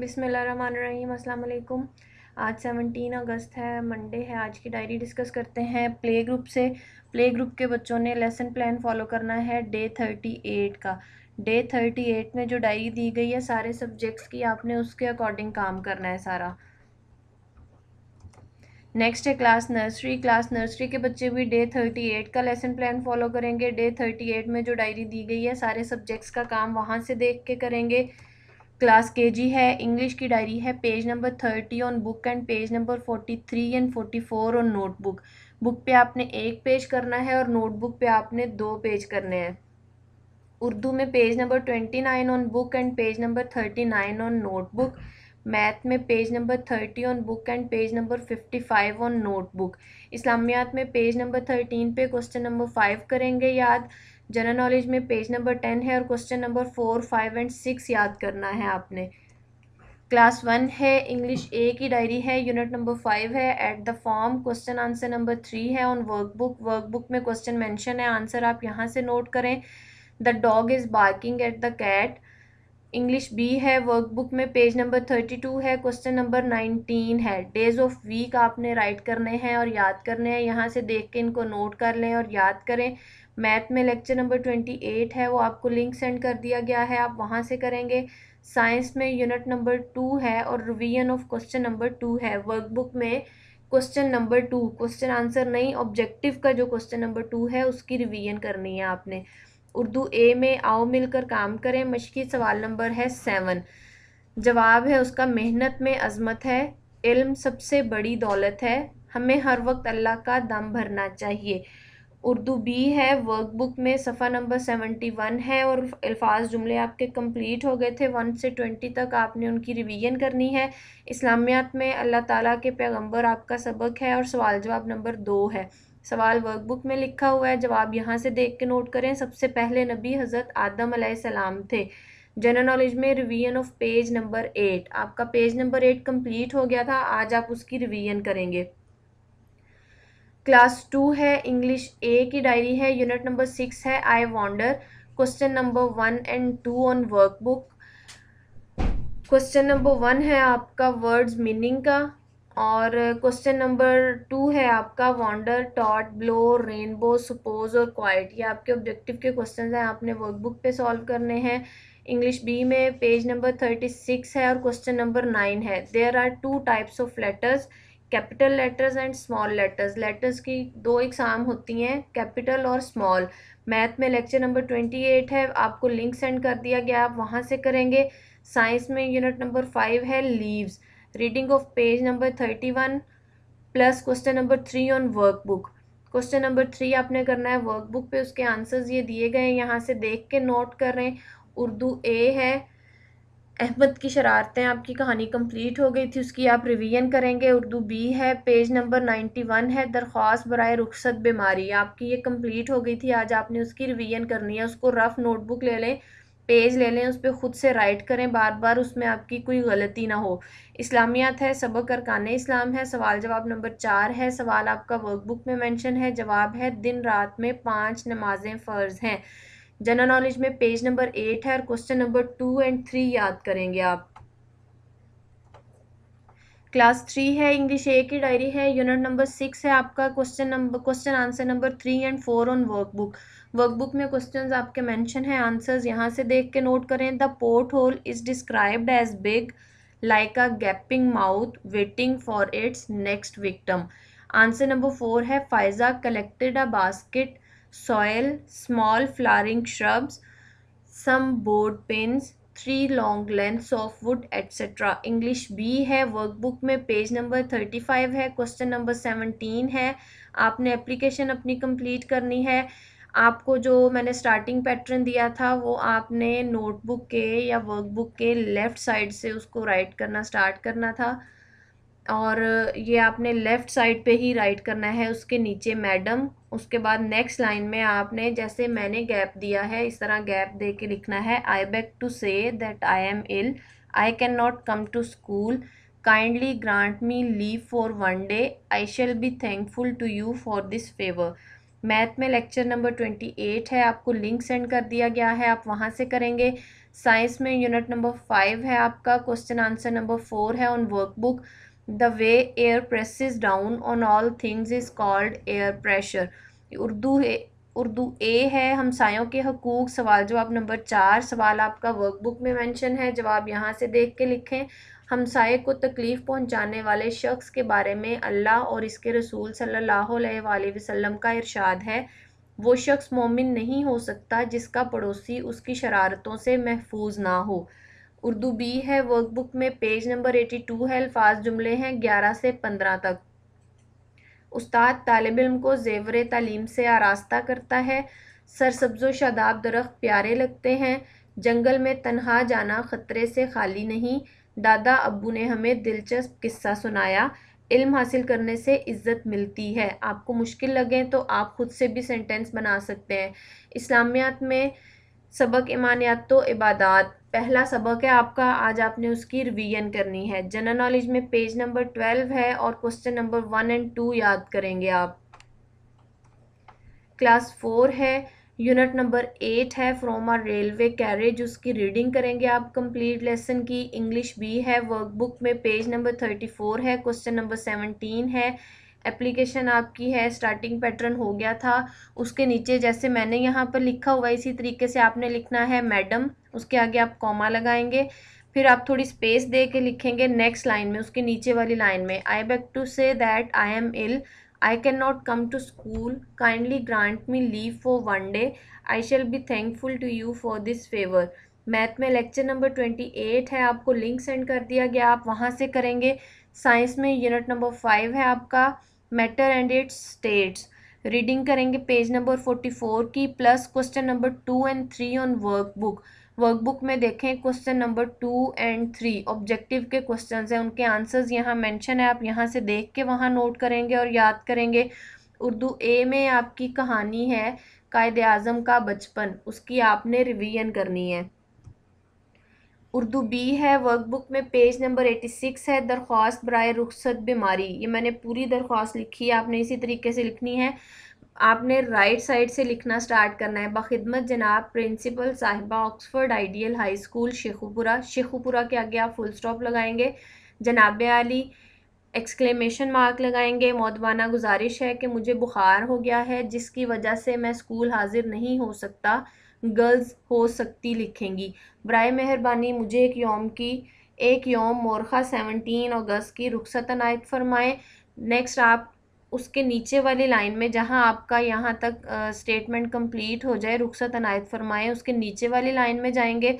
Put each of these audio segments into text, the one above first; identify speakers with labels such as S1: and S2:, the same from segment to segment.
S1: बिसमीम अल्लाम आज 17 अगस्त है मंडे है आज की डायरी डिस्कस करते हैं प्ले ग्रुप से प्ले ग्रुप के बच्चों ने लेसन प्लान फॉलो करना है डे 38 का डे 38 में जो डायरी दी गई है सारे सब्जेक्ट्स की आपने उसके अकॉर्डिंग काम करना है सारा नेक्स्ट है क्लास नर्सरी क्लास नर्सरी के बच्चे भी डे थर्टी एट का लेसन प्लान फॉलो करेंगे डे थर्टी एट में जो डायरी दी गई है सारे सब्जेक्ट्स का काम वहाँ से देख के करेंगे क्लास के जी है इंग्लिश की डायरी है page number thirty on book and page number forty three and forty four on notebook book पे आपने एक पेज करना है और नोटबुक पे आपने दो पेज करने हैं उर्दू में page number twenty nine on book and page number thirty nine on notebook math में page number thirty on book and page number fifty five on notebook Islamiyat में पेज नंबर थर्टीन पे question number five करेंगे याद general knowledge में page number ten है और question number four five and six याद करना है आपने क्लास वन है इंग्लिश ए की डायरी है यूनिट नंबर फाइव है at the farm question answer number three है ऑन वर्कबुक वर्कबुक में क्वेश्चन मेंशन है आंसर आप यहाँ से नोट करें the dog is barking at the cat English B है वर्कबुक में पेज नंबर थर्टी टू है क्वेश्चन नंबर नाइनटीन है डेज ऑफ वीक आपने राइट करने हैं और याद करने हैं यहाँ से देख के इनको नोट कर लें और याद करें मैथ में लेक्चर नंबर ट्वेंटी एट है वो आपको लिंक सेंड कर दिया गया है आप वहाँ से करेंगे साइंस में यूनिट नंबर टू है और revision of question number two है वर्कबुक में question number two question answer नहीं ऑब्जेक्टिव का जो क्वेश्चन नंबर टू है उसकी रिवीजन करनी है आपने उर्दू ए में आओ मिलकर काम करें मशकी सवाल नंबर है सेवन जवाब है उसका मेहनत में अजमत है इल्म सबसे बड़ी दौलत है हमें हर वक्त अल्लाह का दम भरना चाहिए उर्दू बी है वर्कबुक में सफ़ा नंबर सेवेंटी वन है और अल्फाज जुमले आपके कंप्लीट हो गए थे वन से ट्वेंटी तक आपने उनकी रिवीजन करनी है इस्लामियात में अल्लाह ताला के पैगंबर आपका सबक है और सवाल जवाब नंबर दो है सवाल वर्कबुक में लिखा हुआ है जवाब यहाँ से देख के नोट करें सबसे पहले नबी हज़रत आदम सलाम थे जनरल नॉलेज में revision of page number eight आपका पेज नंबर एट कंप्लीट हो गया था आज आप उसकी रिवीजन करेंगे क्लास टू है इंग्लिश ए की डायरी है यूनिट नंबर सिक्स है I wonder question number one and two on workbook question number one है आपका वर्ड्स मीनिंग का और क्वेश्चन नंबर टू है आपका wonder taught blow rainbow suppose और क्वाइट ये आपके ऑब्जेक्टिव के क्वेश्चन हैं आपने वर्कबुक पे सॉल्व करने हैं इंग्लिश बी में पेज नंबर थर्टी सिक्स है और क्वेश्चन नंबर नाइन है there are two types of letters capital letters and small letters letters की दो एग्ज़ाम होती हैं कैपिटल और स्मॉल मैथ में लेक्चर नंबर ट्वेंटी एट है आपको लिंक सेंड कर दिया गया आप वहाँ से करेंगे साइंस में यूनिट नंबर फाइव है leaves reading of page number thirty one plus question number three on work book question number three आपने करना है वर्कबुक पे उसके आंसर्स ये दिए गए हैं यहाँ से देख के नोट कर रहे हैं उर्दू ए है अहमद की शरारतें आपकी कहानी कंप्लीट हो गई थी उसकी आप रिवीजन करेंगे उर्दू बी है पेज नंबर नाइन्टी वन है दरख्वास्त बरए रुखसत बीमारी आपकी ये कंप्लीट हो गई थी आज आपने उसकी रिवीजन करनी है उसको रफ़ नोटबुक ले लें पेज ले लें उस पर ख़ुद से राइट करें बार बार उसमें आपकी कोई गलती ना हो इस्लामियात है सबक अरकान इस्लाम है सवाल जवाब नंबर चार है सवाल आपका वर्कबुक में मेंशन है जवाब है दिन रात में पांच नमाजें फ़र्ज़ हैं जनरल नॉलेज में पेज नंबर एट है और question number two and three याद करेंगे आप क्लास थ्री है इंग्लिश ए की डायरी है यूनिट नंबर सिक्स है आपका question number question answer number three and four on workbook workbook में क्वेश्चंस आपके मेंशन है आंसर्स यहाँ से देख के नोट करें the port hole is described as big like a gaping mouth waiting for it's next victim answer number four है Faiza collected a basket soil, small flowering shrubs, some board pins, three long length of wood etcetera English B है workbook में page number thirty five है question number seventeen है आपने application अपनी complete करनी है आपको जो मैंने स्टार्टिंग पैटर्न दिया था वो आपने नोटबुक के या वर्कबुक के लेफ़्ट साइड से उसको राइट करना स्टार्ट करना था और ये आपने लेफ़्ट साइड पे ही राइट करना है उसके नीचे मैडम उसके बाद नेक्स्ट लाइन में आपने जैसे मैंने गैप दिया है इस तरह गैप दे के लिखना है I beg to say that I am ill I can not come to school kindly grant me leave for one day I shall be thankful to you for this favour math में lecture number twenty eight है आपको link send कर दिया गया है आप वहाँ से करेंगे साइंस में यूनिट नंबर फाइव है आपका क्वेश्चन आंसर नंबर फोर है on workbook the way air presses down on all things is called air pressure Urdu है उर्दू ए है हमसायों के हकूक़ सवाल जवाब नंबर चार सवाल आपका वर्कबुक में मेंशन है जवाब यहाँ से देख के लिखें हमसाए को तकलीफ़ पहुँचाने वाले शख्स के बारे में अल्लाह और इसके रसूल सल्ला वसम का इरशाद है वो शख्स मोमिन नहीं हो सकता जिसका पड़ोसी उसकी शरारतों से महफूज ना हो उर्दू बी है वर्कबुक में पेज नंबर एटी टू है अल्फाज जुमले हैं ग्यारह से पंद्रह तक उस्ताद तालब इम को जेवर तालीम से आरास्ता करता है सरसब्ज़ो शादाब दरख्त प्यारे लगते हैं जंगल में तनहा जाना ख़तरे से खाली नहीं दादा अबू ने हमें दिलचस्प किस्सा सुनाया इल्म हासिल करने से इज़्ज़त मिलती है आपको मुश्किल लगे तो आप ख़ुद से भी सेंटेंस बना सकते हैं इस्लामियात में सबक ईमानियात तो इबादत पहला सबक है आपका आज आपने उसकी रिवीजन करनी है जनरल नॉलेज में पेज नंबर ट्वेल्व है और question number one and two याद करेंगे आप क्लास फोर है यूनिट नंबर एट है फ्रॉम आर रेलवे कैरेज उसकी रीडिंग करेंगे आप कंप्लीट लेसन की इंग्लिश बी है वर्कबुक में पेज नंबर थर्टी फोर है क्वेश्चन नंबर सेवनटीन है एप्लीकेशन आपकी है स्टार्टिंग पैटर्न हो गया था उसके नीचे जैसे मैंने यहाँ पर लिखा हुआ इसी तरीके से आपने लिखना है मैडम उसके आगे आप कॉमा लगाएंगे फिर आप थोड़ी स्पेस दे के लिखेंगे नेक्स्ट लाइन में उसके नीचे वाली लाइन में I beg to say that I am ill I can not come to school kindly grant me leave for one day I shall be thankful to you for this favour math में lecture number twenty eight है आपको link send कर दिया गया आप वहाँ से करेंगे साइंस में यूनिट नंबर फाइव है आपका matter and its states reading करेंगे पेज नंबर फोर्टी फोर की plus question number two and three on workbook workbook में देखें question number two and three objective के क्वेश्चन हैं उनके आंसर्स यहाँ मेंशन है आप यहाँ से देख के वहाँ नोट करेंगे और याद करेंगे उर्दू ए में आपकी कहानी है कायद आज़म का बचपन उसकी आपने रिवीजन करनी है उर्दू बी है वर्कबुक में पेज नंबर एटी सिक्स है दरख्वास्त बर रुखसत बीमारी ये मैंने पूरी दरख्वास्त लिखी है आपने इसी तरीके से लिखनी है आपने राइट साइड से लिखना स्टार्ट करना है बखिदमत जनाब प्रिंसिपल साहिबा Oxford ideal high school Sheikhupura Sheikhupura के आगे आप फुल स्टॉप लगाएंगे जनाब आली एक्सक्लेमेशन मार्क लगाएंगे मौतवाना गुजारिश है कि मुझे बुखार हो गया है जिसकी वजह से मैं स्कूल हाजिर नहीं हो सकता गर्ल्स हो सकती लिखेंगी बर मेहरबानी मुझे एक योम की एक योम मोरखा सेवनटीन अगस्त की रुखसत नायत फरमाएँ नेक्स्ट आप उसके नीचे वाली लाइन में जहाँ आपका यहाँ तक स्टेटमेंट कंप्लीट हो जाए रुखसत अनायत फरमाएँ उसके नीचे वाली लाइन में जाएंगे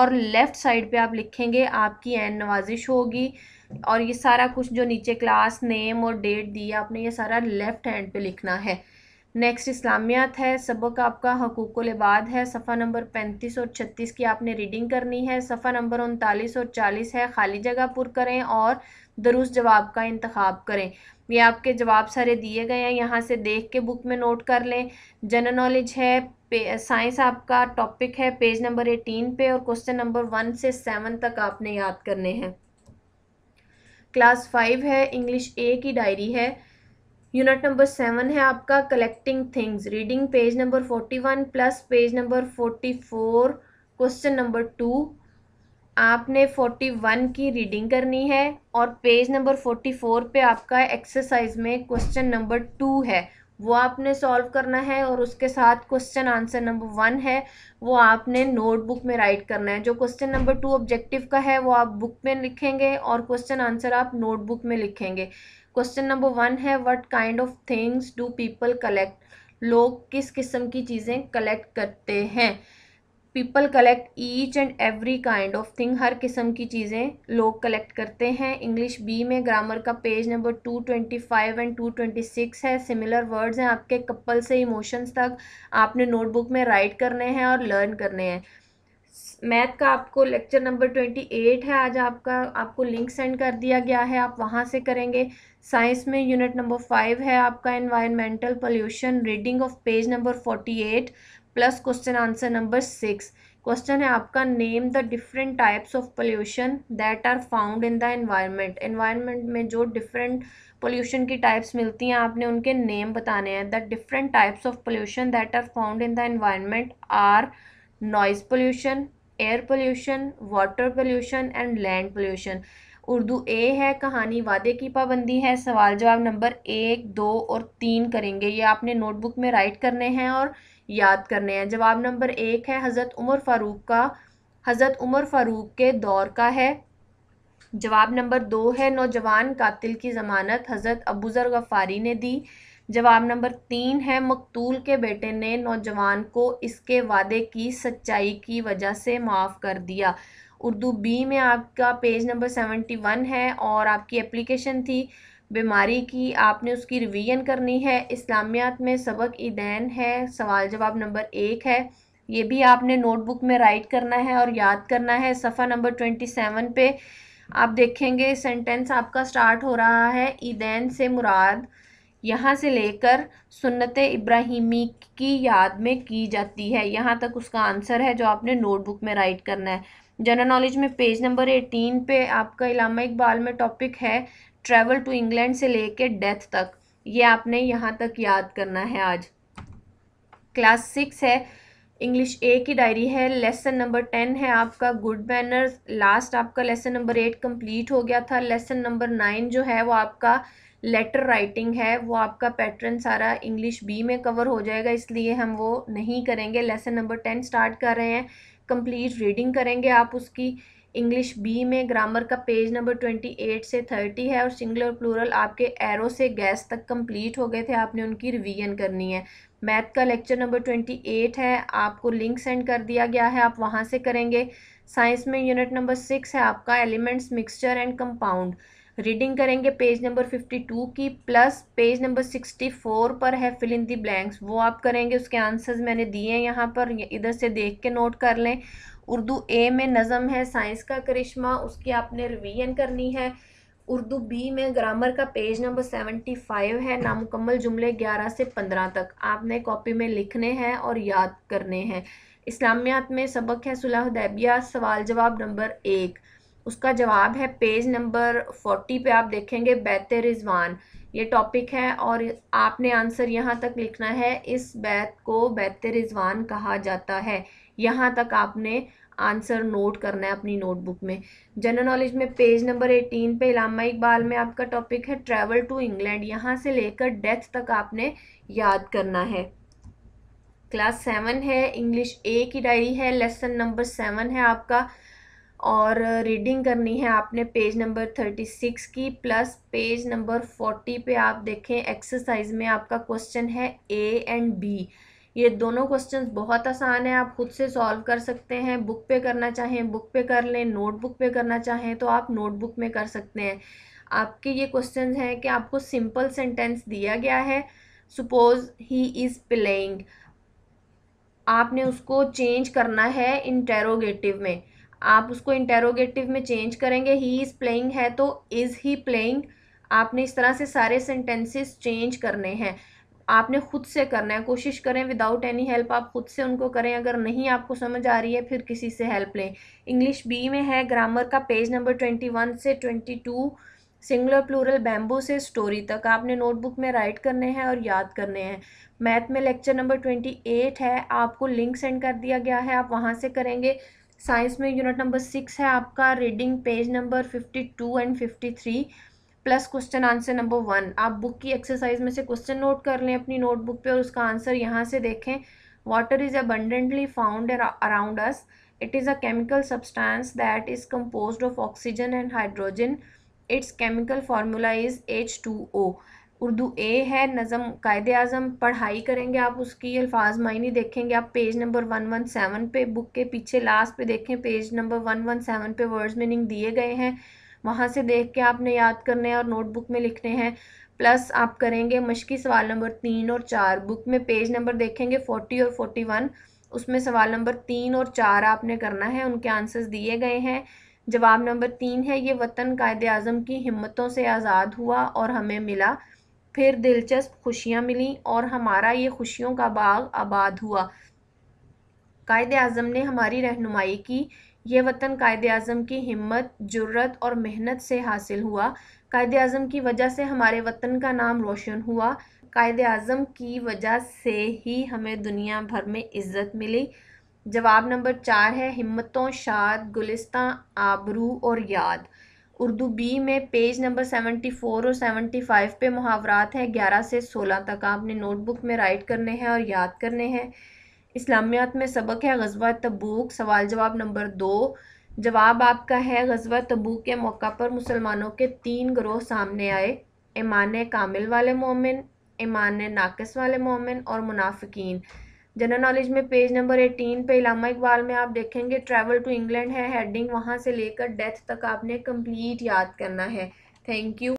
S1: और लेफ़्ट साइड पे आप लिखेंगे आपकी एन नवाजिश होगी और ये सारा कुछ जो नीचे क्लास नेम और डेट दिया आपने ये सारा लेफ़्ट हैंड पे लिखना है नेक्स्ट इस्लामियात है सबक आपका हकूक लबाद है सफ़ा नंबर पैंतीस और छत्तीस की आपने रीडिंग करनी है सफ़ा नंबर उनतालीस और चालीस है खाली जगह पुर करें और दुरुस्त जवाब का इंतखब करें ये आपके जवाब सारे दिए गए हैं यहाँ से देख के बुक में नोट कर लें जनरल नॉलेज है साइंस आपका टॉपिक है पेज नंबर एटीन पे और क्वेश्चन नंबर वन से सेवन तक आपने याद करने हैं क्लास फाइव है इंग्लिश ए की डायरी है यूनिट नंबर सेवन है आपका collecting things reading page number forty one plus page number forty four question number two आपने फोर्टी वन की रीडिंग करनी है और पेज नंबर फोर्टी फोर पर आपका एक्सरसाइज में क्वेश्चन नंबर टू है वो आपने सॉल्व करना है और उसके साथ क्वेश्चन आंसर नंबर वन है वो आपने नोटबुक में राइट करना है जो क्वेश्चन नंबर टू ऑब्जेक्टिव का है वो आप बुक में लिखेंगे और क्वेश्चन आंसर आप नोटबुक में लिखेंगे क्वेश्चन नंबर वन है what kind of things do people collect लोग किस किस्म की चीज़ें कलेक्ट करते हैं people collect each and every kind of thing हर किस्म की चीज़ें लोग कलेक्ट करते हैं इंग्लिश बी में ग्रामर का page number two twenty five and two twenty six है सिमिलर वर्ड्स हैं आपके कपल से इमोशंस तक आपने नोटबुक में राइट करने हैं और लर्न करने हैं मैथ का आपको लेक्चर नंबर ट्वेंटी एट है आज आपका आपको लिंक सेंड कर दिया गया है आप वहाँ से करेंगे साइंस में यूनिट नंबर फाइव है आपका environmental pollution reading of page number forty eight plus question answer number six question है आपका name the different types of pollution that are found in the environment environment में जो different pollution की types मिलती हैं आपने उनके नेम बताने हैं the different types of pollution that are found in the environment are noise pollution air pollution water pollution and land pollution Urdu A है कहानी वादे की पाबंदी है सवाल जवाब नंबर एक दो और तीन करेंगे ये आपने नोटबुक में राइट करने हैं और याद करने हैं जवाब नंबर एक है हज़रत उमर फ़ारूक का हज़रत उमर फ़ारूक के दौर का है जवाब नंबर दो है नौजवान कातिल की ज़मानत हज़रत अबूज़र गफ़ारी ने दी जवाब नंबर तीन है मकतूल के बेटे ने नौजवान को इसके वादे की सच्चाई की वजह से माफ़ कर दिया उर्दू बी में आपका पेज नंबर सेवेंटी वन है और आपकी एप्लीकेशन थी बीमारी की आपने उसकी रिवीजन करनी है इस्लामियात में सबक इदैन है सवाल जवाब नंबर एक है ये भी आपने नोटबुक में राइट करना है और याद करना है सफ़ा नंबर ट्वेंटी सेवन पे आप देखेंगे सेंटेंस आपका स्टार्ट हो रहा है ईदैन से मुराद यहाँ से लेकर सुन्नत इब्राहिमी की याद में की जाती है यहाँ तक उसका आंसर है जो आपने नोटबुक में राइट करना है जनरल नॉलेज में पेज नंबर एटीन पे आपका इलामा इकबाल में टॉपिक है ट्रैवल टू इंग्लैंड से लेकर डेथ तक ये आपने यहाँ तक याद करना है आज क्लास सिक्स है इंग्लिश ए की डायरी है लेसन नंबर टेन है आपका गुड मैनर्स लास्ट आपका लेसन नंबर एट कंप्लीट हो गया था लेसन नंबर नाइन जो है वो आपका लेटर राइटिंग है वो आपका पैटर्न सारा इंग्लिश बी में कवर हो जाएगा इसलिए हम वो नहीं करेंगे लेसन नंबर टेन स्टार्ट कर रहे हैं कंप्लीट रीडिंग करेंगे आप उसकी इंग्लिश बी में ग्रामर का पेज नंबर ट्वेंटी एट से थर्टी है और सिंगुलर प्लूरल आपके एरो से गैस तक कंप्लीट हो गए थे आपने उनकी रिवीजन करनी है मैथ का लेक्चर नंबर ट्वेंटी एट है आपको लिंक सेंड कर दिया गया है आप वहाँ से करेंगे साइंस में यूनिट नंबर सिक्स है आपका elements mixture and compound reading करेंगे पेज नंबर फिफ्टी टू की plus page number sixty four पर है फिल इन दी ब्लैंक्स वो आप करेंगे उसके आंसर्स मैंने दिए हैं यहाँ पर इधर से देख के नोट कर लें उर्दू ए में नज़म है साइंस का करिश्मा उसकी आपने रिवीजन करनी है उर्दू बी में ग्रामर का पेज नंबर सेवेंटी फाइव है नामुकम्मल जुमले ग्यारह से पंद्रह तक आपने कॉपी में लिखने हैं और याद करने हैं इस्लामियात में सबक है सुलह सवाल जवाब नंबर एक उसका जवाब है पेज नंबर फोर्टी पे आप देखेंगे बैत रिजवान ये टॉपिक है और आपने आंसर यहाँ तक लिखना है इस बैत को बैत रिजवान कहा जाता है यहाँ तक आपने आंसर नोट करना है अपनी नोटबुक में जनरल नॉलेज में पेज नंबर एटीन पे इलामा इकबाल में आपका टॉपिक है ट्रैवल टू इंग्लैंड यहाँ से लेकर डेथ तक आपने याद करना है क्लास सेवन है इंग्लिश ए की डायरी है लेसन नंबर सेवन है आपका और रीडिंग करनी है आपने पेज नंबर थर्टी सिक्स की प्लस पेज नंबर फोर्टी पे आप देखें एक्सरसाइज में आपका क्वेश्चन है ए एंड बी ये दोनों क्वेश्चन बहुत आसान है आप खुद से सॉल्व कर सकते हैं बुक पे करना चाहें बुक पे कर लें नोटबुक पे करना चाहें तो आप नोटबुक में कर सकते हैं आपके ये क्वेश्चन हैं कि आपको सिंपल सेंटेंस दिया गया है सपोज ही इज़ प्लेइंग आपने उसको चेंज करना है इंटेरोगेटिव में आप उसको इंटेरोगेटिव में चेंज करेंगे ही इज़ प्लेइंग है तो इज़ ही प्लेइंग आपने इस तरह से सारे सेंटेंसेस चेंज करने हैं आपने खुद से करना है कोशिश करें विदाउट एनी हेल्प आप खुद से उनको करें अगर नहीं आपको समझ आ रही है फिर किसी से हेल्प लें इंग्लिश बी में है ग्रामर का पेज नंबर ट्वेंटी वन से twenty two singular plural bamboo से स्टोरी तक आपने नोटबुक में राइट करने हैं और याद करने हैं मैथ में लेक्चर नंबर ट्वेंटी एट है आपको लिंक सेंड कर दिया गया है आप वहाँ से करेंगे साइंस में यूनिट नंबर सिक्स है आपका reading page number fifty two and fifty three plus question answer number one आप बुक की एक्सरसाइज में से क्वेश्चन नोट कर लें अपनी नोटबुक पे और उसका आंसर यहाँ से देखें water is abundantly found around us it is a chemical substance that is composed of oxygen and hydrogen its chemical H two O Urdu A है नज़म कायद अज़म पढ़ाई करेंगे आप उसकी अल्फाज मायने देखेंगे आप page number one one seven पे बुक के पीछे लास्ट पे देखें page number one one seven पे वर्ड्स मीनिंग दिए गए हैं वहाँ से देख के आपने याद करने हैं और नोटबुक में लिखने हैं प्लस आप करेंगे मशकी सवाल नंबर तीन और चार बुक में पेज नंबर देखेंगे फोर्टी और फोर्टी वन उसमें सवाल नंबर तीन और चार आपने करना है उनके आंसर्स दिए गए हैं जवाब नंबर तीन है ये वतन कायद अज़म की हिम्मतों से आज़ाद हुआ और हमें मिला फिर दिलचस्प खुशियाँ मिलीं और हमारा ये खुशियों का बाग आबाद हुआ कायद अज़म ने हमारी रहनुमाई की ये वतन कायद अज़म की हिम्मत जुर्रत और मेहनत से हासिल हुआ कायद अज़म की वजह से हमारे वतन का नाम रोशन हुआ कायद अज़म की वजह से ही हमें दुनिया भर में इज़्ज़त मिली जवाब नंबर चार है हिम्मतों शाद गुलिस्तां आबरू और याद उर्दू बी में पेज नंबर सेवेंटी फोर और सेवेंटी फाइव पे मुहावरात हैं ग्यारह से सोलह तक आपने नोटबुक में राइट करने हैं और याद करने हैं इस्लामियात में सबक है गजवा तबूक सवाल जवाब नंबर दो जवाब आपका है गजवा तबूक के मौका पर मुसलमानों के तीन ग्रोह सामने आए ईमान कामिल वाले मोमिन ईमान नाकस वाले मोमिन और मुनाफिकीन जनरल नॉलेज में पेज नंबर एटीन पे इलामा इकबाल में आप देखेंगे ट्रैवल टू इंग्लैंड है हेडिंग वहाँ से लेकर डेथ तक आपने कंप्लीट याद करना है थैंक यू